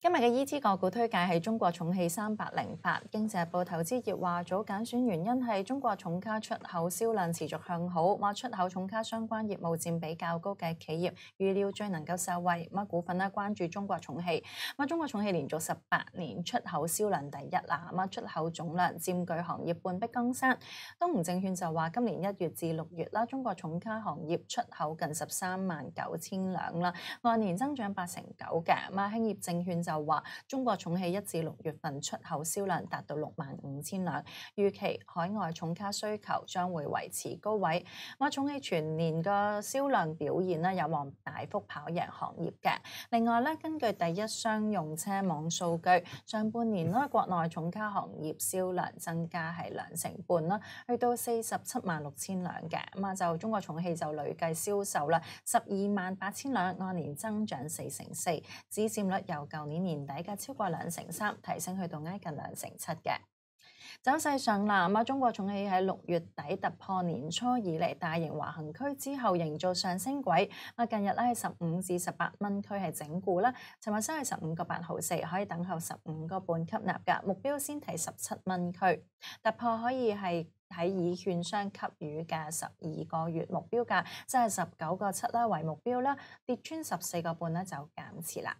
今日嘅依资个股推介系中国重汽3 0零8经济日报投资业话早拣选原因系中国重卡出口销量持续向好，话出口重卡相关业务占比较高嘅企业，预料最能够受惠乜股份啦？关注中国重汽，乜中国重汽连续十八年出口销量第一啦，乜出口总量占据行业半壁江山。东吴证券就话今年一月至六月啦，中国重卡行业出口近十三万九千辆啦，按年增长八成九嘅乜兴业证券。就话中国重汽一至六月份出口销量达到六万五千辆，预期海外重卡需求将会维持高位。咁重汽全年嘅销量表现咧有望大幅跑赢行业嘅。另外咧，根据第一商用车网数据，上半年咧国内重卡行业销量增加系两成半啦，去到四十七万六千辆嘅。咁啊，就中国重汽就累计销售啦十二万八千辆，按年增长四成四，市占率由旧年年底嘅超過兩成三，提升去到挨近兩成七嘅走勢上南咁中國重慶喺六月底突破年初以嚟大型橫行區之後，營造上升軌啊！近日咧喺十五至十八蚊區係整固啦。尋日收係十五個八毫四，可以等候十五個半吸納噶，目標先提十七蚊區突破，可以係喺以券商給予嘅十二個月目標價即係十九個七啦為目標啦，跌穿十四个半咧就減持啦。